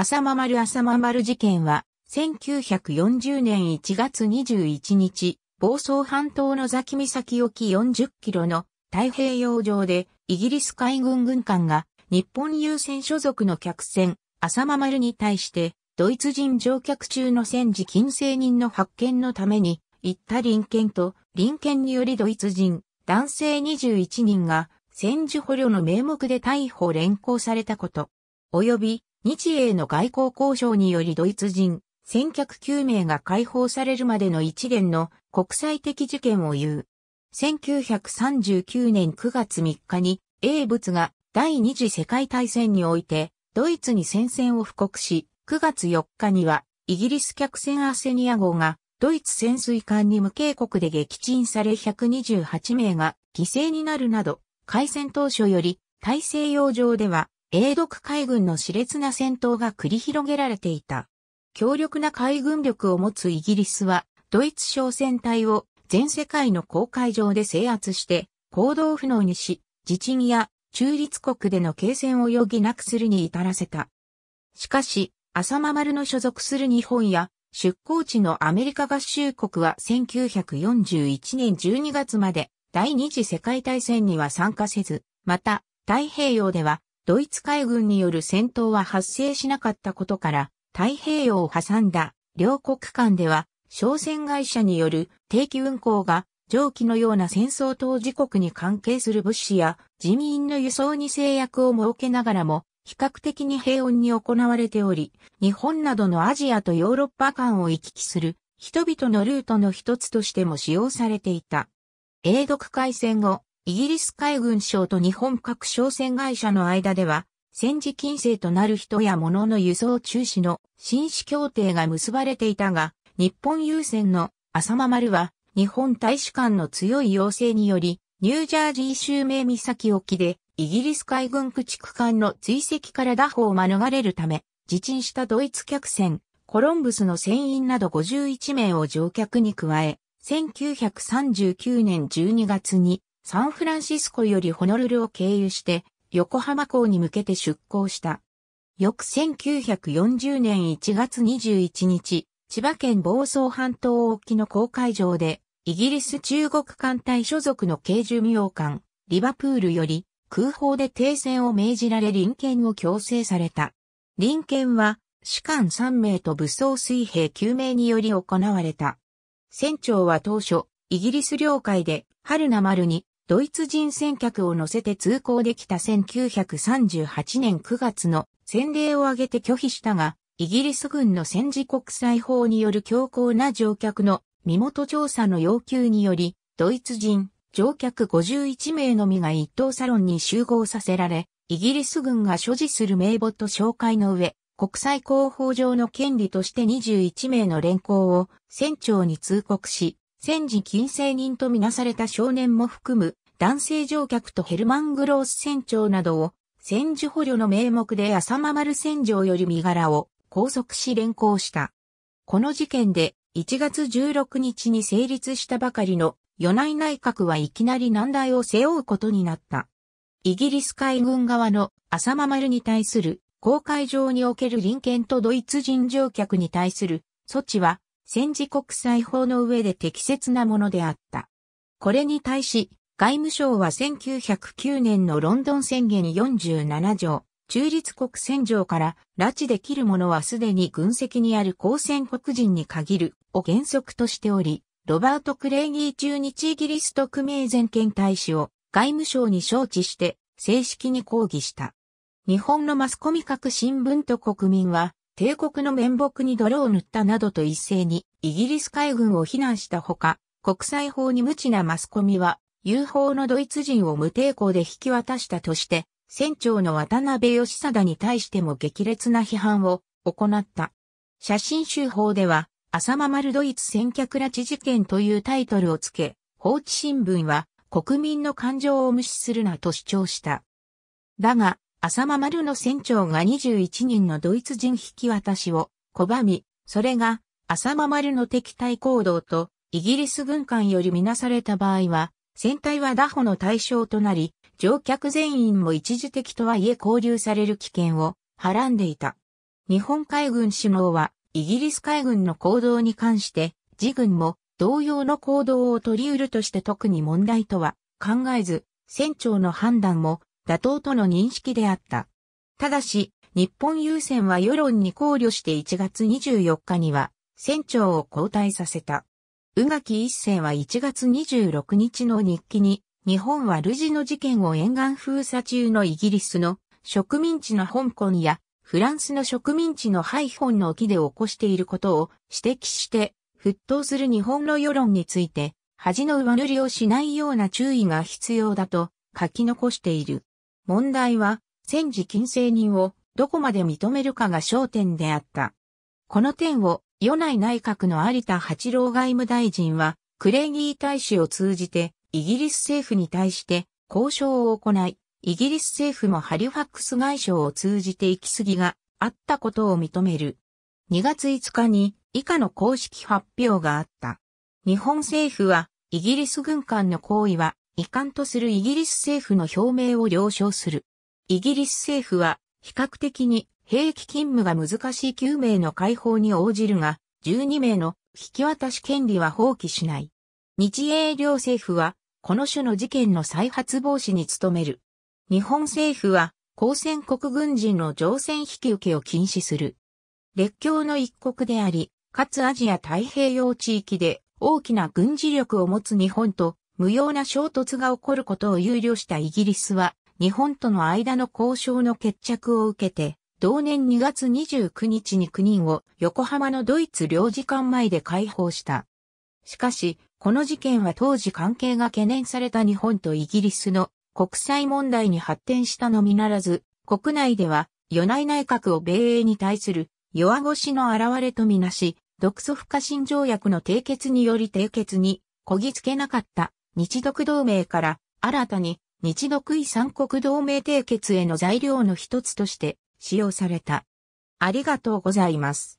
浅間丸浅間丸事件は、1940年1月21日、房総半島の崎岬沖40キロの太平洋上で、イギリス海軍軍艦が、日本優先所属の客船、浅間丸に対して、ドイツ人乗客中の戦時禁制。人の発見のために、行った臨検と、臨検によりドイツ人、男性21人が、戦時捕虜の名目で逮捕連行されたこと、及び日英の外交交渉によりドイツ人、先客9名が解放されるまでの一連の国際的事件を言う。1939年9月3日に、英仏が第二次世界大戦において、ドイツに戦線を布告し、9月4日には、イギリス客船アセニア号が、ドイツ潜水艦に無警告で撃沈され128名が犠牲になるなど、開戦当初より、大西洋上では英独海軍の熾烈な戦闘が繰り広げられていた。強力な海軍力を持つイギリスは、ドイツ商船隊を全世界の公海上で制圧して、行動不能にし、自鎮や中立国での継戦を余儀なくするに至らせた。しかし、浅間丸の所属する日本や、出港地のアメリカ合衆国は1941年12月まで第二次世界大戦には参加せず、また太平洋ではドイツ海軍による戦闘は発生しなかったことから、太平洋を挟んだ両国間では、商船会社による定期運航が上記のような戦争当事国に関係する物資や人民の輸送に制約を設けながらも比較的に平穏に行われており、日本などのアジアとヨーロッパ間を行き来する人々のルートの一つとしても使用されていた。英独海戦後、イギリス海軍省と日本各商船会社の間では、戦時禁制となる人や物の輸送中止の紳士協定が結ばれていたが、日本郵船の浅間丸は日本大使館の強い要請により、ニュージャージー州名岬沖でイギリス海軍駆逐艦の追跡から打法を免れるため、自沈したドイツ客船、コロンブスの船員など51名を乗客に加え、1939年12月にサンフランシスコよりホノルルを経由して横浜港に向けて出港した。翌1940年1月21日、千葉県房総半島沖の公海上で、イギリス中国艦隊所属の軽巡洋艦、リバプールより空砲で停戦を命じられ臨検を強制された。臨検は、士官3名と武装水兵9名により行われた。船長は当初、イギリス領海で、春名丸にドイツ人船客を乗せて通行できた1938年9月の先例を挙げて拒否したが、イギリス軍の戦時国際法による強硬な乗客の身元調査の要求により、ドイツ人、乗客51名のみが一等サロンに集合させられ、イギリス軍が所持する名簿と紹介の上、国際広報上の権利として21名の連行を船長に通告し、戦時禁制人とみなされた少年も含む男性乗客とヘルマン・グロース船長などを戦時捕虜の名目で浅間丸船長より身柄を拘束し連行した。この事件で1月16日に成立したばかりの与内内閣はいきなり難題を背負うことになった。イギリス海軍側の浅間丸に対する公海上における臨検とドイツ人乗客に対する措置は戦時国際法の上で適切なものであった。これに対し、外務省は1909年のロンドン宣言47条、中立国戦場から拉致できる者はすでに軍籍にある公選国人に限るを原則としており、ロバート・クレイギー中日イギリス特命全権大使を外務省に招致して正式に抗議した。日本のマスコミ各新聞と国民は帝国の面目に泥を塗ったなどと一斉にイギリス海軍を非難したほか、国際法に無知なマスコミは、ufo のドイツ人を無抵抗で引き渡したとして、船長の渡辺義貞に対しても激烈な批判を行った。写真集法では、浅間丸ドイツ戦客拉致事件というタイトルをつけ、放置新聞は国民の感情を無視するなと主張した。だが、浅間丸の船長が21人のドイツ人引き渡しを拒み、それが浅間丸の敵対行動とイギリス軍艦よりみなされた場合は、船体は打捕の対象となり、乗客全員も一時的とはいえ交流される危険をはらんでいた。日本海軍首脳はイギリス海軍の行動に関して、自軍も同様の行動を取り得るとして特に問題とは考えず、船長の判断も妥当との認識であった。ただし、日本郵船は世論に考慮して1月24日には船長を交代させた。宇垣一世は1月26日の日記に、日本はルジの事件を沿岸封鎖中のイギリスの植民地の香港やフランスの植民地のハイフォンの沖で起こしていることを指摘して、沸騰する日本の世論について、恥の上塗りをしないような注意が必要だと書き残している。問題は、戦時金星人をどこまで認めるかが焦点であった。この点を、与内内閣の有田八郎外務大臣は、クレイギー大使を通じて、イギリス政府に対して交渉を行い、イギリス政府もハリファックス外相を通じて行き過ぎがあったことを認める。2月5日に以下の公式発表があった。日本政府はイギリス軍艦の行為は遺憾とするイギリス政府の表明を了承する。イギリス政府は、比較的に兵役勤務が難しい9名の解放に応じるが、12名の引き渡し権利は放棄しない。日英両政府は、この種の事件の再発防止に努める。日本政府は、交戦国軍人の乗船引き受けを禁止する。列強の一国であり、かつアジア太平洋地域で大きな軍事力を持つ日本と無用な衝突が起こることを憂慮したイギリスは、日本との間の交渉の決着を受けて、同年2月29日に9人を横浜のドイツ領事館前で解放した。しかし、この事件は当時関係が懸念された日本とイギリスの国際問題に発展したのみならず、国内では、与内内閣を米英に対する弱腰の現れとみなし、独ソ不可侵条約の締結により締結にこぎつけなかった日独同盟から新たに日独遺産国同盟締結への材料の一つとして使用された。ありがとうございます。